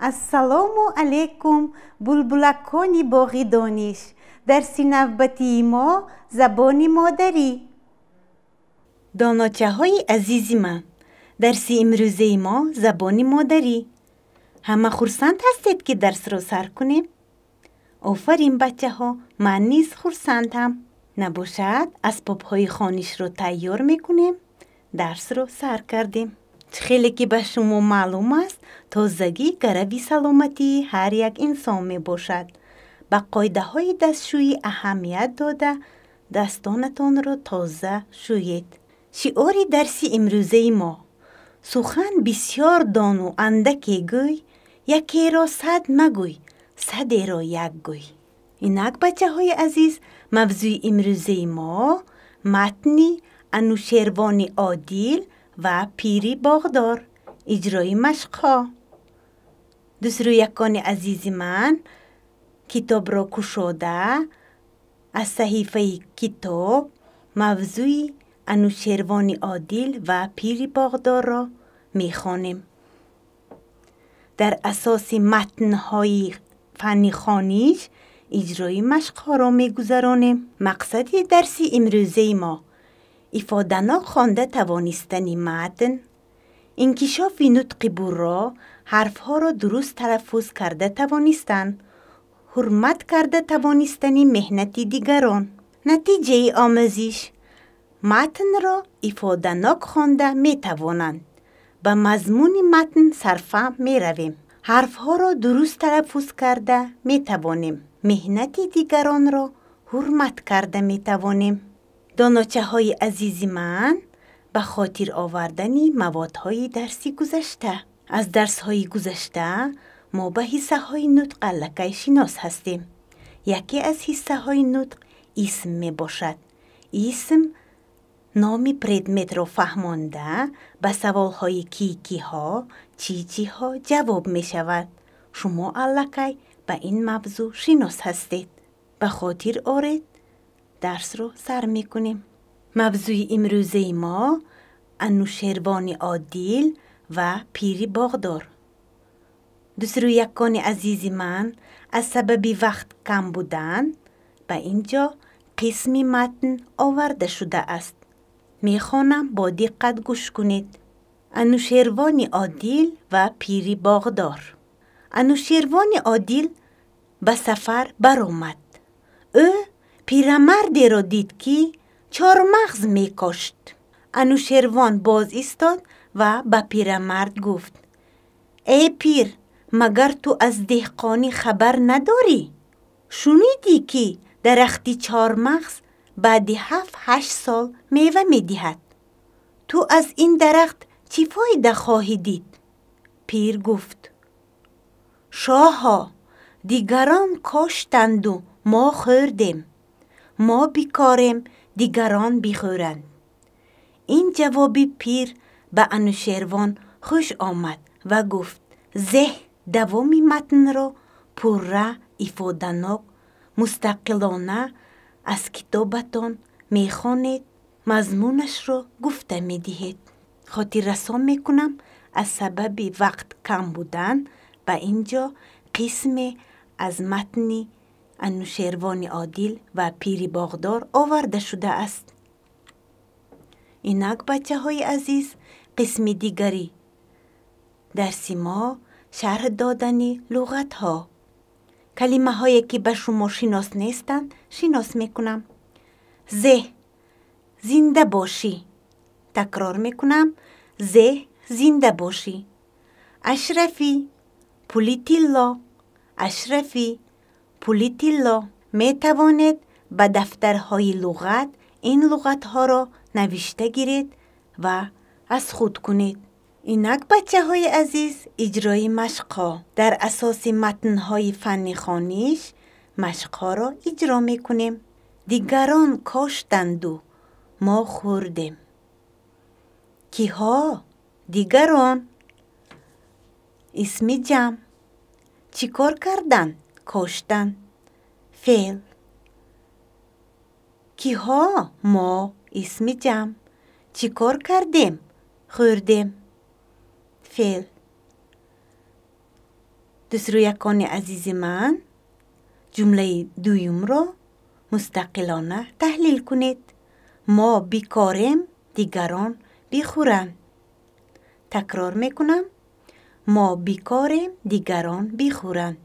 از سلام و علیکم بلبلکانی باغی دانیش درسی نوبتی ما زبانی مادری داناچه های عزیزی ما درسی امروزی ما زبانی مادری همه خورسند هستید که درس را سر کنیم آفر این بچه ها من خورسند هم نبوشه از پپهای خانش را تیار میکنیم درس رو سر کردیم خیلی به شما معلوم است تازگی گروی سلامتی هر یک انسان می باشد. به قایده های دستشویی اهمیت داده دستانتان را تازه شوید. شعار درسی امروزه ما سخن بسیار دان و اندکی گوی یکی را صد مگوی صد را یک گوی اینک بچه های عزیز موضوع امروزه ما متنی انوشیروان عادیل و پیری باغدار اجرای رو یکان عزیز من کتاب را کشوده از صحیفه کتاب موضوع انوشیروان عادل و پیری باغدار را میخوانیم در اساس متنهای فنی خانیش اجرای ها را میگذرانیم مقصد درسی امروزه ما ئیفۆدەنا خوانده این متن انکشافی نطقی بورا حرفها را درست تلفظ کرده توانستن، حرمت کرده توانستن مهنتی دیگران نتیجه آموزش متن را ایفادناک خوانده می توانند مضمون متن صرفا می رویم حرفها را درست تلفظ کرده می توانیم مهنت دیگران را حرمت کرده می توانیم داناچه های عزیزی من به خاطر آوردن مواد های درسی گذشته از درس های گذشته ما به حصه های نطق لکه شناس هستیم یکی از حصه های نطق اسم می باشد اسم نامی پردمت را فهمانده به سوال های کی کی ها چی چی ها جواب می شود شما علکه به این موضوع شناس هستید به خاطر آرید درس رو سر میکنیم موضوع امروزه ما انوشیروان عادیل و پیری باغدار دوست یکان عزیزی من از سبب وقت کم بودن به اینجا قسمی متن آورده شده است میخوانم با دقت گوش کنید انوشیروان عادیل و پیری باغدار انوشیروان عادیل به سفر برآمد او پیرمردی را دید که چارمغز می کشت. انوشروان باز ایستاد و به پیرمرد گفت ای پیر مگر تو از دهقانی خبر نداری؟ شنیدی که درختی چارمغز بعد هفت هشت سال میوه میدهد تو از این درخت چی فایده خواهی دید؟ پیر گفت شاها دیگران کاشتند و ما خوردیم ما بیکارم دیگران بیخورند این جواب پیر به انوشیروان خوش آمد و گفت زه دوامی متن را پرره ایفادناک مستقلانه از کتابتان میخوانید مضمونش را گفته میدهید خاطر رسام میکنم از سبب وقت کم بودن به اینجا قسم از متنی انوشیروان عادل و پیری باغدار آورده شده است اینک بچه های عزیز قسم دیگری در ما شرح دادن لغت ها کلمه هایی که به شما شناس نیستند شناس میکنم زه زنده باشی تکرار میکنم زه زنده باشی اشرفی پولیتیلا اشرفی پولیتیلا می توانید به دفترهای لغت این لغت ها را نوشته گیرید و از خود کنید. اینک بچه های عزیز اجرای مشقا در اساس متن های فنی خانیش مشقا را اجرا می کنیم. دیگران کاشتند و ما خوردیم. کیها؟ دیگران. اسم جمع. چیکار کردند؟ کشتن فعل ها ما اسم جمع چیکار کردیم خوردیم فعل دوسترویکان عزیز من جمله دویم را مستقلانه تحلیل کنید ما بیکاریم دیگران بیخورند تکرار میکنم ما بیکاریم دیگران بیخورند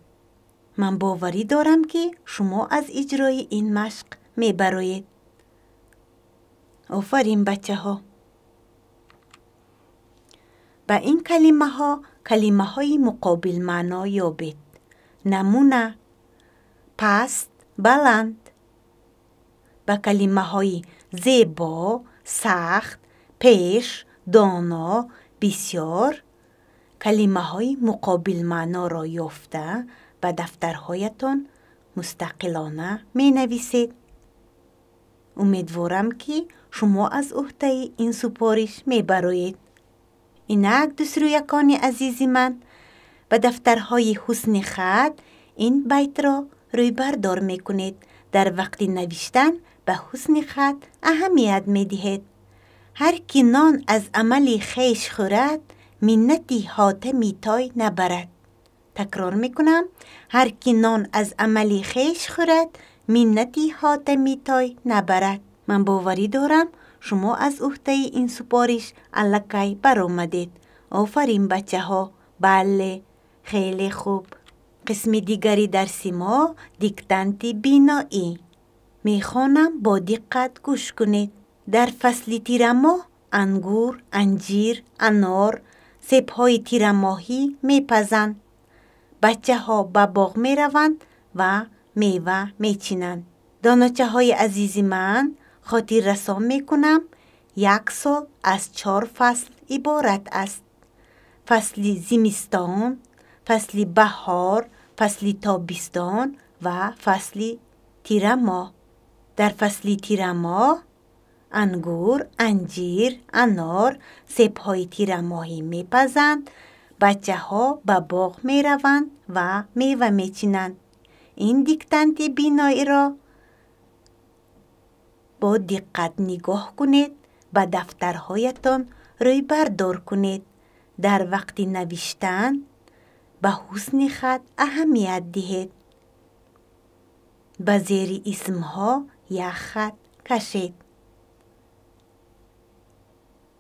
من باوری دارم که شما از اجرای این مشق می براید. آفرین بچه ها. به این کلمه ها کلمه های مقابل معنا یابید. نمونه پست بلند به کلمه های زیبا سخت پیش دانا بسیار کلمه های مقابل معنا را یافته به دفترهایتان مستقلانه می نویسید. امیدوارم که شما از عهده این سپارش می این اینک دوسترویکان عزیزی من به دفترهای حسن خط این بیت را روی بردار می کنید. در وقت نوشتن به حسن خط اهمیت می دهید. هر کی نان از عمل خیش خورد منتی حاتمی تای نبرد. تکرار میکنم هر کی نان از عملی خیش خورد مینتی حاتمی تای نبرد من باوری دارم شما از عهده این سپارش علکی برآمدید آفرین بچه ها بله خیلی خوب قسم دیگری در سیما دیکتنت بینایی میخوانم با دقت گوش کنید در فصل تیر انگور انجیر انار سپهای های تیرماهی میپزند بچه ها به باغ می روند و میوه می چینند. دانوچه های عزیزی من خاطر رسام می کنم یک سال از چهار فصل عبارت است. فصل زمستان، فصل بهار، فصل تابستان و فصل تیرما. در فصل تیرما انگور، انجیر، انار، سیب های تیرماهی ماهی میپزند بچه ها به باغ می روند و میوه می چینند. این دیکتانت بینایی را با دقت نگاه کنید به دفترهایتان روی بردار کنید. در وقتی نوشتن به حسن خط اهمیت دهید. به زیر ها یک خط کشید.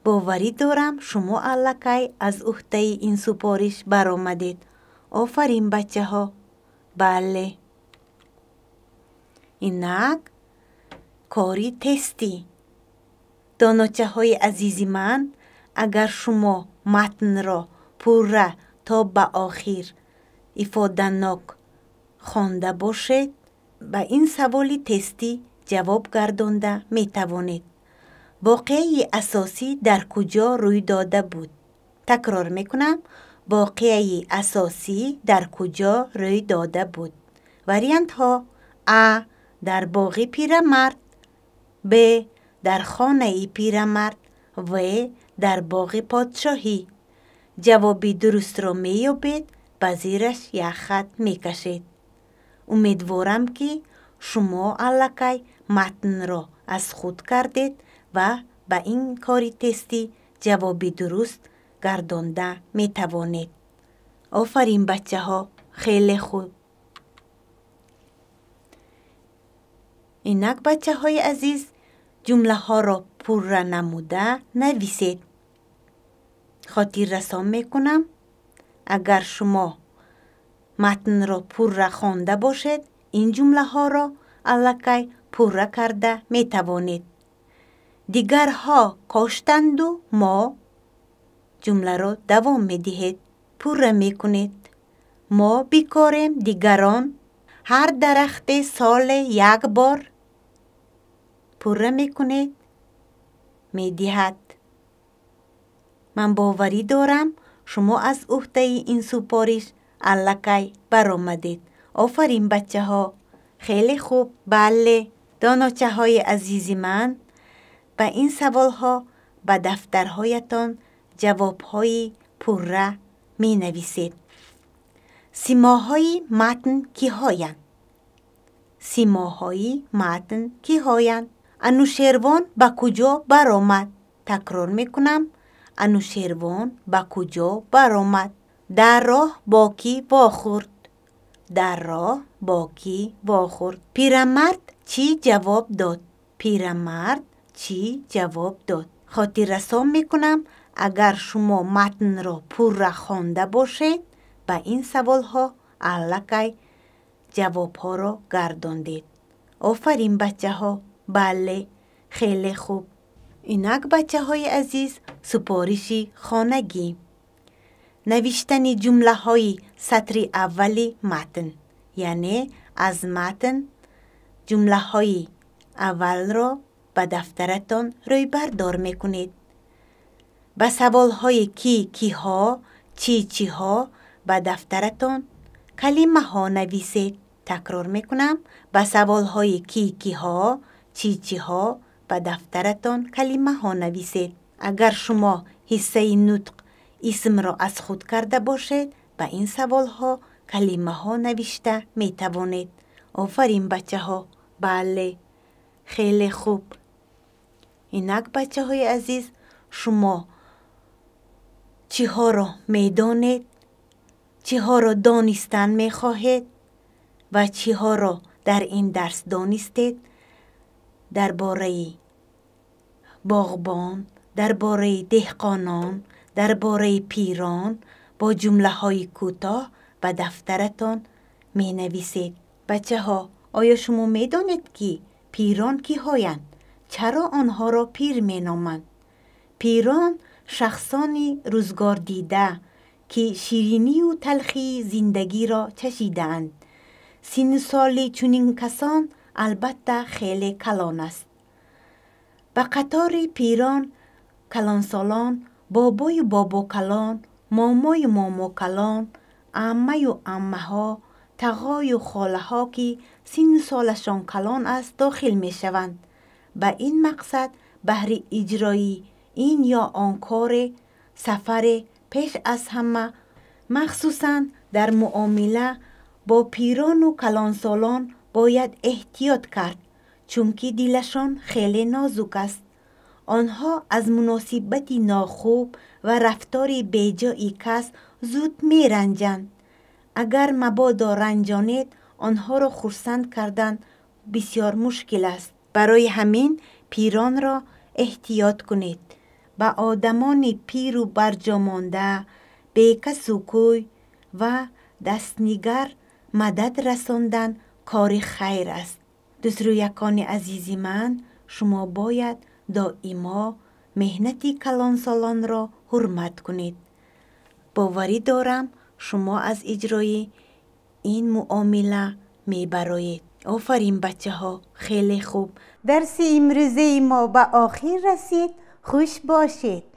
боварӣ дорам шумо аллакай аз ӯҳдаи ин супориш баромадед офарин бачаҳо бале инак кори тестӣ доночаҳои азизи ман агар шумо матнро пурра то ба охир ифоданок хонда бошед ба ин саволи тестӣ ҷавоб гардонда метавонед واقعی اساسی در کجا روی داده بود تکرار میکنم واقعی اساسی در کجا روی داده بود وریانت ها ا در باغی پیرمرد ب در خانه پیرمرد و در باغ پادشاهی جوابی درست رو میابید، و زیرش یک خط میکشید امیدوارم که شما علکی متن را از خود کردید و به این کاری تستی جوابی درست گردانده می توانید. آفرین بچه ها خیلی خوب. اینک بچه های عزیز جمله ها را پر نموده نویسید. خاطر رسام می کنم. اگر شما متن را پر خوانده باشید این جمله ها را علکی پر کرده می توانید. دیگرها کاشتند و ما جمله را دوام می دهید پوره می کنید ما بیکاریم دیگران هر درخت سال یک بار پوره می کنید می من باوری دارم شما از عهده این سپارش علکی برامدید آفرین بچه ها خیلی خوب بله داناچه های عزیزی من به این سوال ها به دفترهایتان جواب های پره می نویسید. سیماهای متن کی هایند؟ سیماهای متن کی هایند؟ انوشیروان به کجا برآمد؟ تکرار می کنم. انوشیروان به کجا برآمد؟ در راه با کی باخورد؟ در راه با کی باخورد؟ پیرمرد چی جواب داد؟ پیرمرد چی جواب داد خاطر رسام میکنم اگر شما متن را پور خوانده باشید به این سوال ها علاقه جواب ها را گرداندید آفرین بچه ها بله خیلی خوب اینک بچه های عزیز سپارشی خانگی نوشتن جمله های سطر اولی متن یعنی از متن جمله های اول را به دفترتان روی بردار میکنید به های کی کیها چی چیها به دفترتان کلمه ها نویسید تکرار میکنم به های کی کیها چی ها به دفترتان کلمه ها نویسید اگر شما حصه نطق اسم را از خود کرده باشید به این سوال ها کلمه ها نوشته می توانید آفرین بچه ها بله خیلی خوب اینک بچه های عزیز شما چی ها را میدانید چی ها را دانستن میخواهید و چی ها را در این درس دانستید باره باغبان در باره دهقانان در باره پیران با جمله های کوتاه و دفترتان می نویسید بچه ها آیا شما می دانید که پیران کی هایند چرا آنها را پیر می نامند؟ پیران شخصان روزگار دیده که شیرینی و تلخی زندگی را چشیدند سین سالی چنین کسان البته خیلی کلان است به قطار پیران سالان، بابای بابا کلان مامای ماما کلان امه و امه ها تقای و خاله ها که سین سالشان کلان است داخل می شوند به این مقصد بهر اجرایی این یا آن کار سفر پیش از همه مخصوصا در معامله با پیران و کلانسالان باید احتیاط کرد چون که دیلشان خیلی نازک است آنها از مناسبت ناخوب و رفتار بیجایی کس زود می رنجند. اگر مبادا رنجانید آنها را خورسند کردن بسیار مشکل است. برای همین پیران را احتیاط کنید و آدمان پیر و برجا مانده بیک و و دستنیگر مدد رساندن کار خیر است دزرویکان عزیزی من شما باید دائما مهنت سالان را حرمت کنید باوری دارم شما از اجرای این معامله میبرایید آفرین بچه ها خیلی خوب درس امروزه ما به آخر رسید خوش باشید